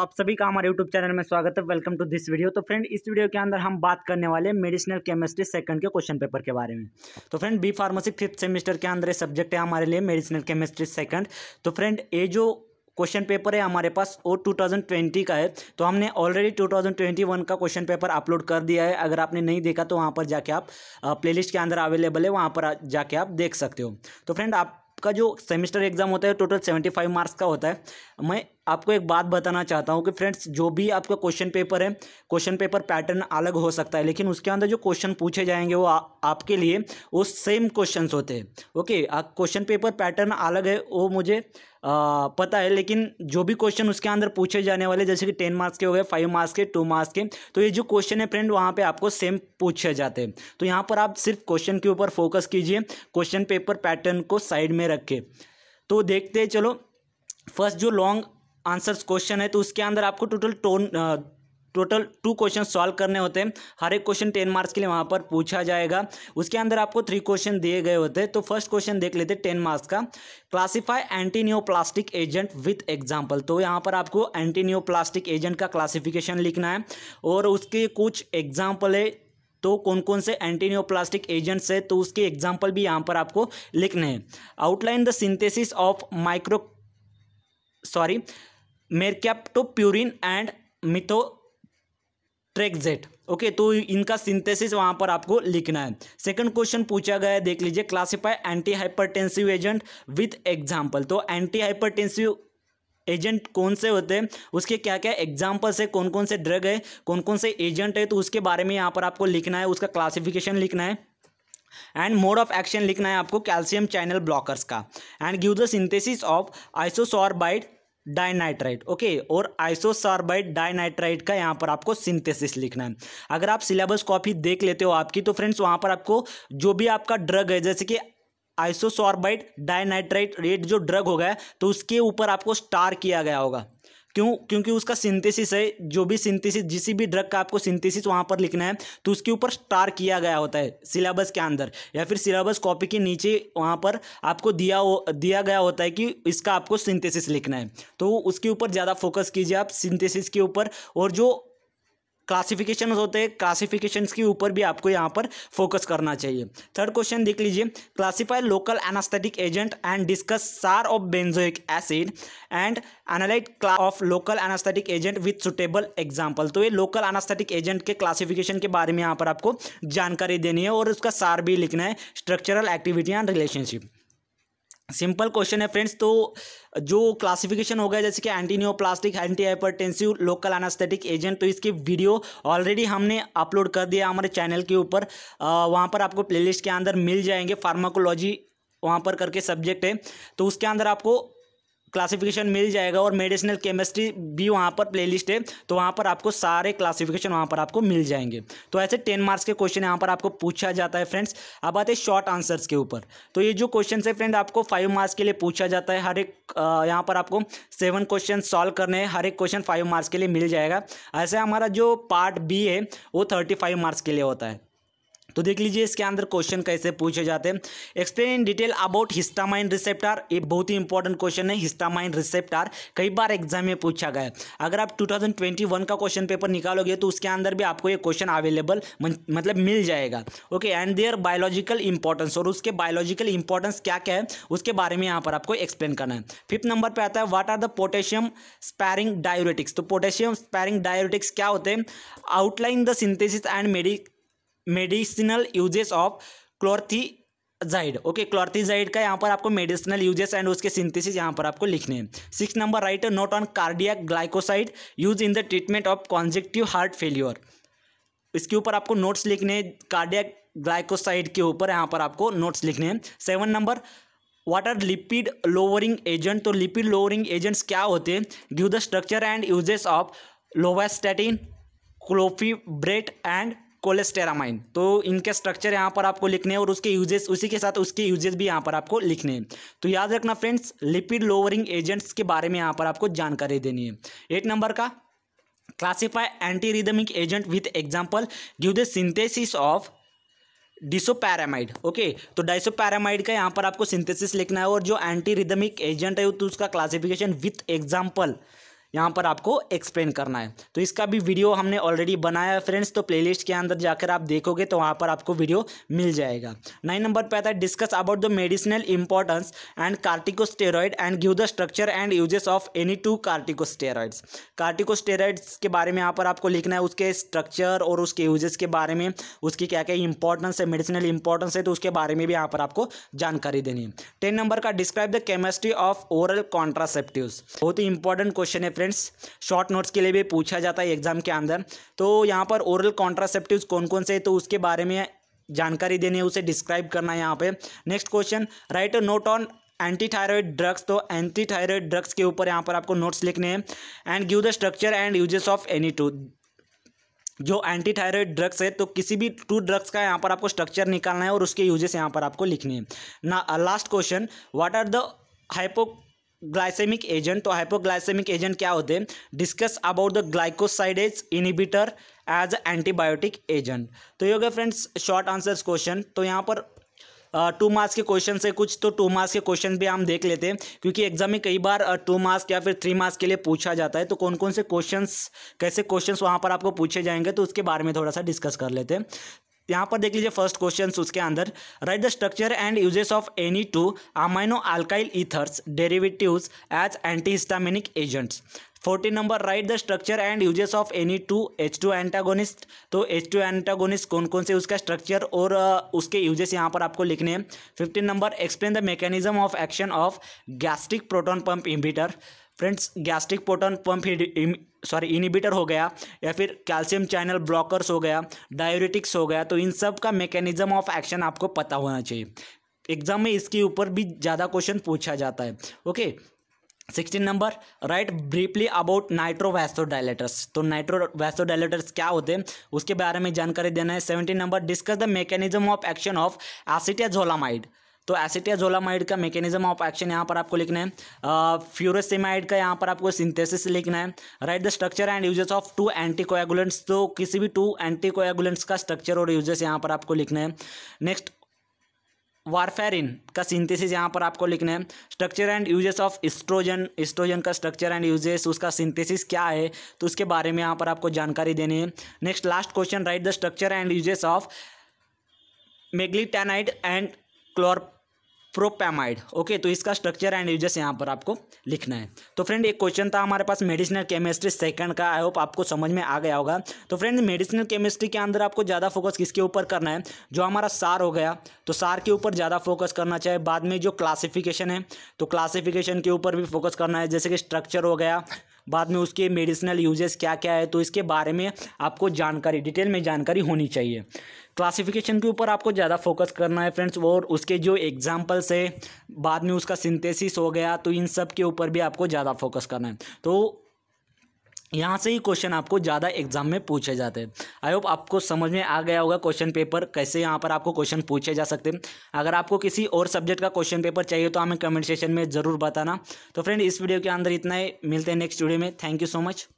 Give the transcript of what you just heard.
तो आप सभी का हमारे यूट्यूब चैनल में स्वागत है वेलकम टू दिस वीडियो तो फ्रेंड इस वीडियो के अंदर हम बात करने वाले मेडिसिनल केमिस्ट्री सेकंड के क्वेश्चन पेपर के बारे में तो friend B pharmacy fifth semester के अंदर सब्जेक्ट है हमारे लिए मेडिसिनल केमिस्ट्री सेकंड तो फ्रेंड ये जो क्वेश्चन पेपर है हमारे पास वो 2020 का है तो हमने ऑलरेडी 2021 का क्वेश्चन पेपर अपलोड कर दिया है अगर आपने नहीं देखा तो वहाँ पर जाके आप प्लेलिस्ट के अंदर अवेलेबल है वहाँ पर जाके आप देख सकते हो तो फ्रेंड आपका जो सेमेस्टर एग्जाम होता है टोटल 75 मार्क्स का होता है मैं आपको एक बात बताना चाहता हूँ कि फ्रेंड्स जो भी आपका क्वेश्चन पेपर है क्वेश्चन पेपर पैटर्न अलग हो सकता है लेकिन उसके अंदर जो क्वेश्चन पूछे जाएंगे वो आ, आपके लिए वो सेम क्वेश्चन होते हैं ओके क्वेश्चन पेपर पैटर्न अलग है वो मुझे आ, पता है लेकिन जो भी क्वेश्चन उसके अंदर पूछे जाने वाले जैसे कि टेन मार्क्स के हो गए फाइव मार्क्स के टू मार्क्स के तो ये जो क्वेश्चन है फ्रेंड वहाँ पे आपको सेम पूछे जाते हैं तो यहाँ पर आप सिर्फ क्वेश्चन के ऊपर फोकस कीजिए क्वेश्चन पेपर पैटर्न को साइड में रखें तो देखते चलो फर्स्ट जो लॉन्ग आंसर्स क्वेश्चन है तो उसके अंदर आपको टोटल टोन टोटल टू क्वेश्चन सॉल्व करने होते हैं हर एक क्वेश्चन टेन मार्क्स के लिए वहाँ पर पूछा जाएगा उसके अंदर आपको थ्री क्वेश्चन दिए गए होते हैं तो फर्स्ट क्वेश्चन देख लेते हैं टेन मार्क्स का classify antineoplastic agent with example तो यहाँ पर आपको एंटीनियो प्लास्टिक एजेंट का क्लासिफिकेशन लिखना है और उसके कुछ एग्जाम्पल है तो कौन कौन से एंटीनियो प्लास्टिक एजेंट्स है तो उसके एग्जाम्पल भी यहाँ पर आपको लिखने हैं outline the synthesis of micro sorry mercaptopurine तो एंड मिथो ट्रेक्जेट ओके तो इनका सिंथेसिस वहां पर आपको लिखना है सेकंड क्वेश्चन पूछा गया है देख लीजिए classify antihypertensive agent with example तो एंटी हाइपरटेंसिव एजेंट कौन से होते हैं उसके क्या क्या एग्जाम्पल्स है कौन कौन से ड्रग है कौन कौन से एजेंट है तो उसके बारे में यहाँ पर आपको लिखना है उसका क्लासिफिकेशन लिखना है एंड मोड ऑफ एक्शन लिखना है आपको कैल्शियम चैनल ब्लॉकर्स का and give the synthesis of isosorbide dinitrate okay और आइसोसार्बाइड डाइनाइट्राइट का यहाँ पर आपको सिंथेसिस लिखना है अगर आप सिलेबस कॉपी देख लेते हो आपकी तो फ्रेंड्स वहाँ पर आपको जो भी आपका ड्रग है जैसे कि आइसोसॉर्बाइड डाइनाइट्राइट रेट जो ड्रग होगा तो उसके ऊपर आपको स्टार किया गया होगा क्यों क्योंकि उसका सिंथेसिस है जो भी सिंथेसिस जिस भी ड्रग का आपको सिंथेसिस वहाँ पर लिखना है तो उसके ऊपर स्टार किया गया होता है सिलेबस के अंदर या फिर सिलेबस कॉपी के नीचे वहाँ पर आपको दिया हो, दिया गया होता है कि इसका आपको सिंथेसिस लिखना है तो उसके ऊपर ज़्यादा फोकस कीजिए आप सिंथेसिस के ऊपर और जो क्लासिफिकेशन होते हैं क्लासिफिकेशन के ऊपर भी आपको यहाँ पर फोकस करना चाहिए थर्ड क्वेश्चन देख लीजिए classify local anaesthetic agent and discuss SAR of benzoic acid and analyte of local anaesthetic agent with suitable example तो ये लोकल एनास्थेटिक एजेंट के क्लासिफिकेशन के बारे में यहाँ पर आपको जानकारी देनी है और उसका सार भी लिखना है structural activity and relationship simple question है फ्रेंड्स तो जो क्लासिफिकेशन हो गया जैसे कि antineoplastic antihypertensive local anaesthetic agent तो इसकी वीडियो ऑलरेडी हमने अपलोड कर दिया हमारे चैनल के ऊपर वहाँ पर आपको प्लेलिस्ट के अंदर मिल जाएंगे फार्माकोलॉजी वहाँ पर करके सब्जेक्ट है तो उसके अंदर आपको क्लासिफिकेशन मिल जाएगा और मेडिसिनल केमिस्ट्री भी वहाँ पर प्लेलिस्ट है तो वहाँ पर आपको सारे क्लासिफिकेशन वहाँ पर आपको मिल जाएंगे तो ऐसे टेन मार्क्स के क्वेश्चन यहाँ पर आपको पूछा जाता है फ्रेंड्स अब आते हैं शॉर्ट आंसर्स के ऊपर तो ये जो क्वेश्चन है फ्रेंड आपको फाइव मार्क्स के लिए पूछा जाता है हर एक यहाँ पर आपको सेवन क्वेश्चन सॉल्व करने हैं हर एक क्वेश्चन फाइव मार्क्स के लिए मिल जाएगा ऐसे हमारा जो पार्ट बी है वो थर्टी फाइव मार्क्स के लिए होता है तो देख लीजिए इसके अंदर क्वेश्चन कैसे पूछे जाते हैं explain in detail about histamine receptor ये बहुत ही इंपॉर्टेंट क्वेश्चन है हिस्टामाइन रिसेप्टर कई बार एग्जाम में पूछा गया है अगर आप 2021 का क्वेश्चन पेपर निकालोगे तो उसके अंदर भी आपको ये क्वेश्चन अवेलेबल मतलब मिल जाएगा okay and their biological importance और उसके बायोलॉजिकल इंपॉर्टेंस क्या क्या है उसके बारे में यहाँ पर आपको एक्सप्लेन करना है फिफ्थ नंबर पर आता है what are the potassium sparing diuretics तो पोटेशियम स्पैरिंग डायोरेटिक्स क्या होते हैं outline the synthesis and medic medicinal uses of chlorothiazide okay chlorothiazide का यहाँ पर आपको मेडिसिनल यूजेस एंड उसके सिंथेसिस यहाँ पर आपको लिखने हैं six number write note on cardiac glycoside use in the treatment of congestive heart failure इसके ऊपर आपको नोट्स लिखने हैं कार्डिया ग्लाइकोसाइड के ऊपर यहाँ पर आपको नोट्स लिखने हैं seven number what are lipid lowering agent तो लिपिड लोअरिंग एजेंट्स क्या होते हैं due the structure and uses of lovastatin clofibrate and cholestyramine तो इनके स्ट्रक्चर यहाँ पर आपको लिखने हैं और उसके यूजेस उसी के साथ उसके यूजेस भी यहाँ पर आपको लिखने हैं तो याद रखना फ्रेंड्स लिपिड लोवरिंग एजेंट्स के बारे में यहाँ पर आपको जानकारी देनी है एक नंबर का classify antiarrhythmic agent with example give the synthesis of disopyramide okay तो डाइसोपैरामाइड का यहाँ पर आपको सिंथेसिस लिखना है और जो एंटी रिदमिक एजेंट है तो उसका क्लासिफिकेशन विथ एग्जाम्पल यहाँ पर आपको एक्सप्लेन करना है तो इसका भी वीडियो हमने ऑलरेडी बनाया है फ्रेंड्स तो प्लेलिस्ट के अंदर जाकर आप देखोगे तो वहाँ पर आपको वीडियो मिल जाएगा नाइन नंबर पर आता है discuss about the medicinal importance and corticosteroid and give the structure and uses of any two corticosteroids corticosteroids के बारे में यहाँ पर आपको लिखना है उसके स्ट्रक्चर और उसके यूजेस के बारे में उसकी क्या क्या इंपॉर्टेंस है मेडिसिनल इंपॉर्टेंस है तो उसके बारे में भी यहाँ पर आपको जानकारी देनी है टेन नंबर का describe the chemistry of oral contraceptive बहुत ही इंपॉर्टेंट क्वेश्चन है फ्रेंड्स शॉर्ट नोट्स के लिए भी पूछा जाता है एग्ज़ाम के अंदर तो यहाँ पर ओरल कॉन्ट्रासेप्टिव कौन कौन से तो उसके बारे में जानकारी देने उसे डिस्क्राइब करना है यहाँ पे next question write note on antithyroid drugs तो एंटी थायरॉयड ड्रग्स के ऊपर यहाँ पर आपको नोट्स लिखने हैं and give the structure and uses of any two जो एंटी थायरॉयड ड्रग्स है तो किसी भी टू ड्रग्स का यहाँ पर आपको स्ट्रक्चर निकालना है और उसके यूजेस यहाँ पर आपको लिखने हैं ना last question what are the hypoglycaemic agent तो हाइपोग्लाइसेमिक एजेंट क्या होते हैं discuss about the glycosidase inhibitor as antibiotic agent तो ये हो गया फ्रेंड्स शॉर्ट आंसर्स क्वेश्चन तो यहाँ पर टू मार्क्स के क्वेश्चन से कुछ तो टू मार्क्स के क्वेश्चन भी हम देख लेते हैं क्योंकि एग्जाम में कई बार टू मार्क्स या फिर थ्री मार्क्स के लिए पूछा जाता है तो कौन कौन से क्वेश्चंस कैसे क्वेश्चंस वहाँ पर आपको पूछे जाएंगे तो उसके बारे में थोड़ा सा डिस्कस कर लेते हैं यहाँ पर देख लीजिए फर्स्ट क्वेश्चन उसके अंदर write the structure and uses of any two amino alkyl ethers derivatives as antihistaminic agents fourteen number write the structure and uses of any two H two antagonist तो एच टू एंटागोनिस्ट कौन कौन से उसका structure और उसके uses यहाँ पर आपको लिखने हैं fifteen number explain the mechanism of action of gastric proton pump inhibitor friends gastric proton pump sorry inhibitor हो गया या फिर कैल्शियम चैनल ब्लॉकर्स हो गया डायोरेटिक्स हो गया तो इन सब का मैकेनिज्म ऑफ एक्शन आपको पता होना चाहिए एग्जाम में इसके ऊपर भी ज़्यादा क्वेश्चन पूछा जाता है okay sixteen number write briefly about nitro तो नाइट्रो क्या होते हैं उसके बारे में जानकारी देना है seventeen number discuss the mechanism of action of acetazolamide तो एसिटियाजोलामाइड का मैकेनिज्म ऑफ एक्शन यहाँ पर आपको लिखना है फ्यूरोसिमाइड का यहाँ पर आपको सिंथेसिस लिखना है write the structure and uses of two anticoagulants तो किसी भी टू कोएगुलेंट्स का स्ट्रक्चर और यूजेस यहाँ पर आपको लिखना है नेक्स्ट वारफेरिन का सिंथेसिस यहाँ पर आपको लिखना है structure and uses of oestrogen oestrogen का स्ट्रक्चर एंड यूजेस उसका सिंथेसिस क्या है तो उसके बारे में यहाँ पर आपको जानकारी देनी है next last question write the structure and uses of meglitinide and chlorpropamide okay तो इसका स्ट्रक्चर एंड यूजेस यहाँ पर आपको लिखना है तो फ्रेंड एक क्वेश्चन था हमारे पास मेडिसिनल केमिस्ट्री सेकंड का आई होप आपको समझ में आ गया होगा तो फ्रेंड मेडिसिनल केमिस्ट्री के अंदर आपको ज़्यादा फोकस किसके ऊपर करना है जो हमारा सार हो गया तो सार के ऊपर ज़्यादा फोकस करना चाहिए बाद में जो क्लासिफिकेशन है तो क्लासिफिकेशन के ऊपर भी फोकस करना है जैसे कि स्ट्रक्चर हो गया बाद में उसके मेडिसिनल यूजेस क्या क्या है तो इसके बारे में आपको जानकारी डिटेल में जानकारी होनी चाहिए क्लासिफिकेशन के ऊपर आपको ज़्यादा फोकस करना है फ्रेंड्स और उसके जो एग्जाम्पल्स है बाद में उसका सिंथेसिस हो गया तो इन सब के ऊपर भी आपको ज़्यादा फोकस करना है तो यहाँ से ही क्वेश्चन आपको ज़्यादा एग्जाम में पूछे जाते हैं आई होप आपको समझ में आ गया होगा क्वेश्चन पेपर कैसे यहाँ पर आपको क्वेश्चन पूछे जा सकते हैं अगर आपको किसी और सब्जेक्ट का क्वेश्चन पेपर चाहिए तो हमें कमेंट सेशन में ज़रूर बताना तो फ्रेंड इस वीडियो के अंदर इतना ही मिलते हैं नेक्स्ट वीडियो में थैंक यू सो मच